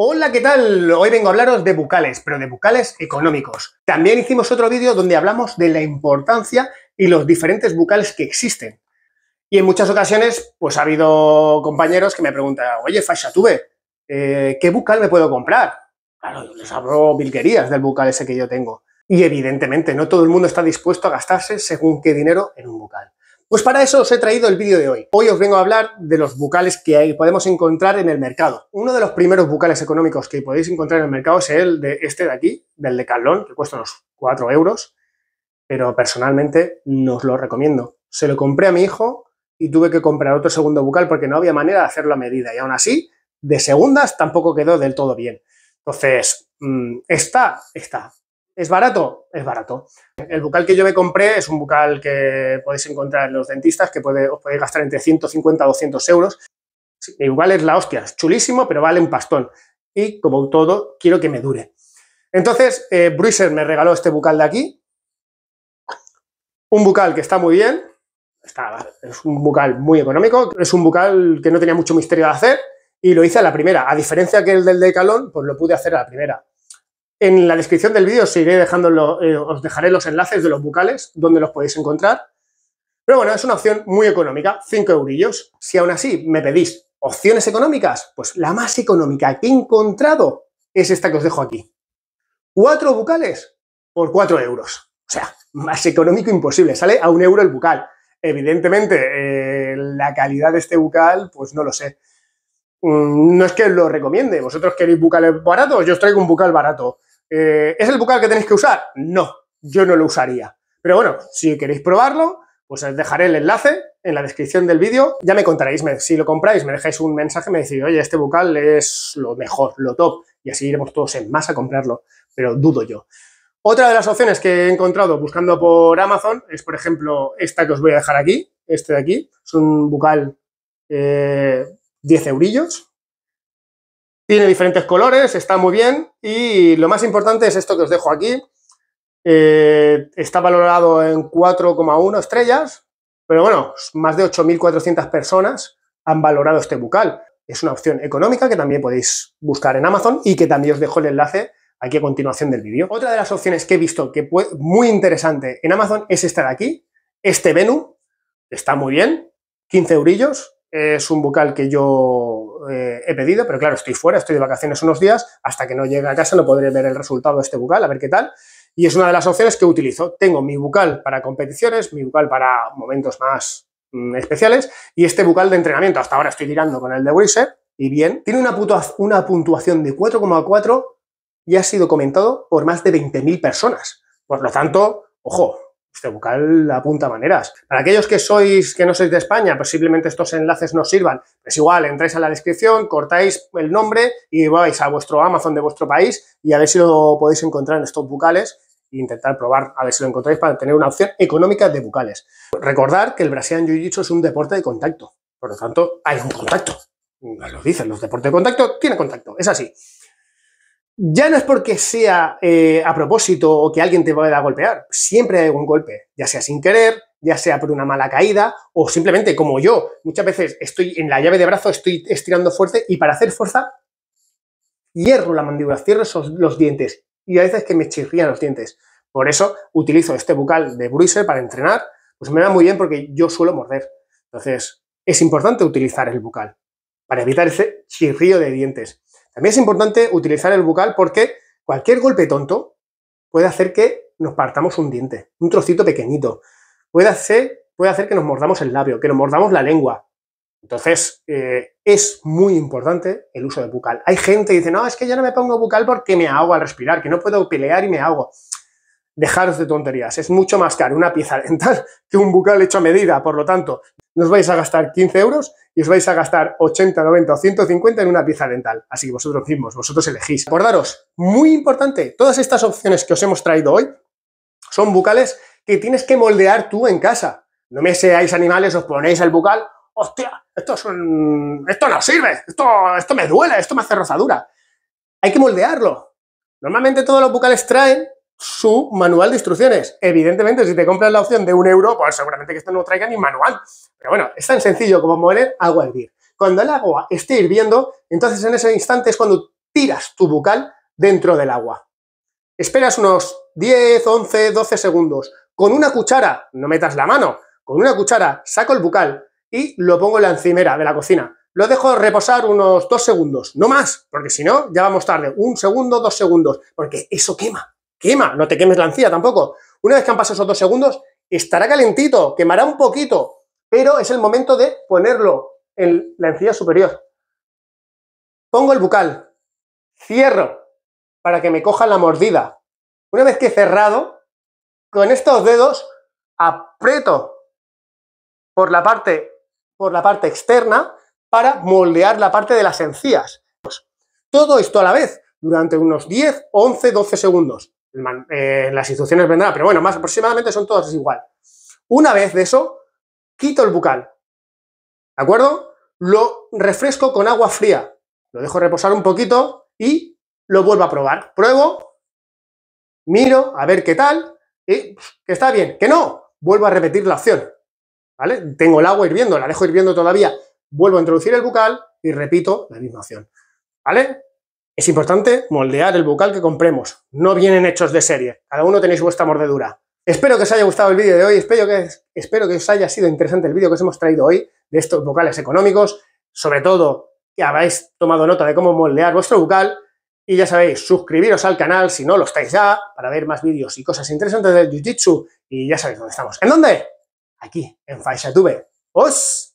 Hola, ¿qué tal? Hoy vengo a hablaros de bucales, pero de bucales económicos. También hicimos otro vídeo donde hablamos de la importancia y los diferentes bucales que existen. Y en muchas ocasiones, pues ha habido compañeros que me preguntan, oye, Fasha tuve, eh, ¿qué bucal me puedo comprar? Claro, yo les hablo vilquerías del bucal ese que yo tengo. Y evidentemente, no todo el mundo está dispuesto a gastarse según qué dinero en un bucal. Pues para eso os he traído el vídeo de hoy. Hoy os vengo a hablar de los bucales que podemos encontrar en el mercado. Uno de los primeros bucales económicos que podéis encontrar en el mercado es el de este de aquí, del de calón que cuesta unos 4 euros, pero personalmente no os lo recomiendo. Se lo compré a mi hijo y tuve que comprar otro segundo bucal porque no había manera de hacerlo a medida y aún así, de segundas tampoco quedó del todo bien. Entonces, está, mm, está, ¿Es barato? Es barato. El bucal que yo me compré es un bucal que podéis encontrar en los dentistas, que puede, os podéis gastar entre 150 a 200 euros. Igual es la hostia, es chulísimo, pero vale un pastón. Y como todo, quiero que me dure. Entonces, eh, Bruiser me regaló este bucal de aquí. Un bucal que está muy bien. es un bucal muy económico. Es un bucal que no tenía mucho misterio de hacer. Y lo hice a la primera. A diferencia que el del Decalón, pues lo pude hacer a la primera. En la descripción del vídeo os, dejando eh, os dejaré los enlaces de los bucales, donde los podéis encontrar. Pero bueno, es una opción muy económica, 5 eurillos. Si aún así me pedís opciones económicas, pues la más económica que he encontrado es esta que os dejo aquí. Cuatro bucales por 4 euros. O sea, más económico imposible. Sale a un euro el bucal. Evidentemente, eh, la calidad de este bucal, pues no lo sé. Mm, no es que lo recomiende. Vosotros queréis bucales baratos, yo os traigo un bucal barato. Eh, ¿Es el bucal que tenéis que usar? No, yo no lo usaría. Pero bueno, si queréis probarlo, pues os dejaré el enlace en la descripción del vídeo. Ya me contaréis, si lo compráis, me dejáis un mensaje, me decís, oye, este bucal es lo mejor, lo top, y así iremos todos en masa a comprarlo, pero dudo yo. Otra de las opciones que he encontrado buscando por Amazon es, por ejemplo, esta que os voy a dejar aquí, este de aquí, es un bucal 10 eh, eurillos, tiene diferentes colores, está muy bien y lo más importante es esto que os dejo aquí. Eh, está valorado en 4,1 estrellas, pero bueno, más de 8.400 personas han valorado este bucal. Es una opción económica que también podéis buscar en Amazon y que también os dejo el enlace aquí a continuación del vídeo. Otra de las opciones que he visto que fue muy interesante en Amazon es esta de aquí, este Venu, está muy bien, 15 eurillos, es un bucal que yo eh, he pedido, pero claro, estoy fuera, estoy de vacaciones unos días, hasta que no llegue a casa no podré ver el resultado de este bucal, a ver qué tal. Y es una de las opciones que utilizo. Tengo mi bucal para competiciones, mi bucal para momentos más mm, especiales y este bucal de entrenamiento. Hasta ahora estoy tirando con el de Wiser y bien. Tiene una, una puntuación de 4,4 y ha sido comentado por más de 20.000 personas. Por lo tanto, ojo, este pues bucal apunta maneras. Para aquellos que sois, que no sois de España, pues estos enlaces no sirvan. Es pues igual, entráis a la descripción, cortáis el nombre y vais a vuestro Amazon de vuestro país y a ver si lo podéis encontrar en estos bucales e intentar probar a ver si lo encontráis para tener una opción económica de bucales. Recordar que el Brazilian Jiu-Jitsu es un deporte de contacto. Por lo tanto, hay un contacto. lo dicen, los deportes de contacto tienen contacto. Es así ya no es porque sea eh, a propósito o que alguien te vaya a golpear, siempre hay un golpe, ya sea sin querer, ya sea por una mala caída o simplemente como yo, muchas veces estoy en la llave de brazo, estoy estirando fuerte y para hacer fuerza hierro la mandíbula, cierro los dientes y a veces que me chirrían los dientes. Por eso utilizo este bucal de Bruiser para entrenar, pues me va muy bien porque yo suelo morder. Entonces, es importante utilizar el bucal para evitar ese chirrío de dientes. También es importante utilizar el bucal porque cualquier golpe tonto puede hacer que nos partamos un diente, un trocito pequeñito. Puede hacer, puede hacer que nos mordamos el labio, que nos mordamos la lengua. Entonces, eh, es muy importante el uso de bucal. Hay gente que dice, no, es que ya no me pongo bucal porque me ahogo al respirar, que no puedo pelear y me hago. Dejaros de tonterías. Es mucho más caro una pieza dental que un bucal hecho a medida. Por lo tanto, nos vais a gastar 15 euros y os vais a gastar 80, 90 o 150 en una pieza dental. Así que vosotros mismos, vosotros elegís. Acordaros, muy importante, todas estas opciones que os hemos traído hoy son bucales que tienes que moldear tú en casa. No me seáis animales, os ponéis el bucal, hostia, esto, esto no sirve, esto, esto me duele, esto me hace rozadura. Hay que moldearlo. Normalmente todos los bucales traen su manual de instrucciones. Evidentemente, si te compras la opción de un euro, pues seguramente que esto no traiga ni manual. Pero bueno, es tan sencillo como mover agua a hervir. Cuando el agua esté hirviendo, entonces en ese instante es cuando tiras tu bucal dentro del agua. Esperas unos 10, 11, 12 segundos. Con una cuchara, no metas la mano, con una cuchara saco el bucal y lo pongo en la encimera de la cocina. Lo dejo reposar unos dos segundos, no más, porque si no, ya vamos tarde. Un segundo, dos segundos, porque eso quema quema, no te quemes la encía tampoco. Una vez que han pasado esos dos segundos, estará calentito, quemará un poquito, pero es el momento de ponerlo en la encía superior. Pongo el bucal, cierro para que me coja la mordida. Una vez que he cerrado, con estos dedos aprieto por la parte, por la parte externa para moldear la parte de las encías. Todo esto a la vez, durante unos 10, 11, 12 segundos. En eh, las instrucciones vendrá, pero bueno, más aproximadamente son todas igual. Una vez de eso, quito el bucal, ¿de acuerdo? Lo refresco con agua fría, lo dejo reposar un poquito y lo vuelvo a probar. Pruebo, miro, a ver qué tal, y está bien, que no, vuelvo a repetir la acción, ¿vale? Tengo el agua hirviendo, la dejo hirviendo todavía, vuelvo a introducir el bucal y repito la misma acción, ¿vale? Es importante moldear el bucal que compremos, no vienen hechos de serie, cada uno tenéis vuestra mordedura. Espero que os haya gustado el vídeo de hoy, espero que, espero que os haya sido interesante el vídeo que os hemos traído hoy de estos vocales económicos, sobre todo que habéis tomado nota de cómo moldear vuestro bucal y ya sabéis, suscribiros al canal si no lo estáis ya para ver más vídeos y cosas interesantes del Jiu-Jitsu y ya sabéis dónde estamos. ¿En dónde? Aquí, en FaishaTube. ¡Os!